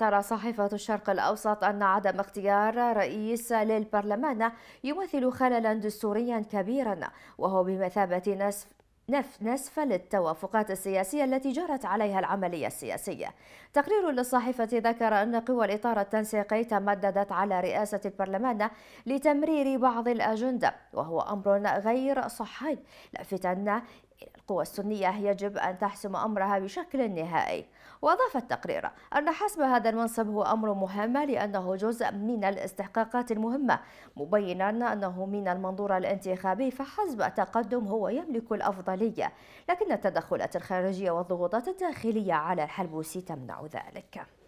ترى صحيفة الشرق الأوسط أن عدم اختيار رئيس للبرلمان يمثل خللا دستوريا كبيرا وهو بمثابة نصف نف نسف للتوافقات السياسية التي جرت عليها العملية السياسية تقرير للصحيفة ذكر أن قوى الإطار التنسيقي تمددت على رئاسة البرلمان لتمرير بعض الأجندة وهو أمر غير صحي لافتا القوى السنية يجب أن تحسم أمرها بشكل نهائي وأضاف التقرير أن حسم هذا المنصب هو أمر مهم لأنه جزء من الاستحقاقات المهمة مبينا أنه من المنظور الانتخابي فحسب تقدم هو يملك الأفضلية لكن التدخلات الخارجية والضغوطات الداخلية على الحلبوسي تمنع ذلك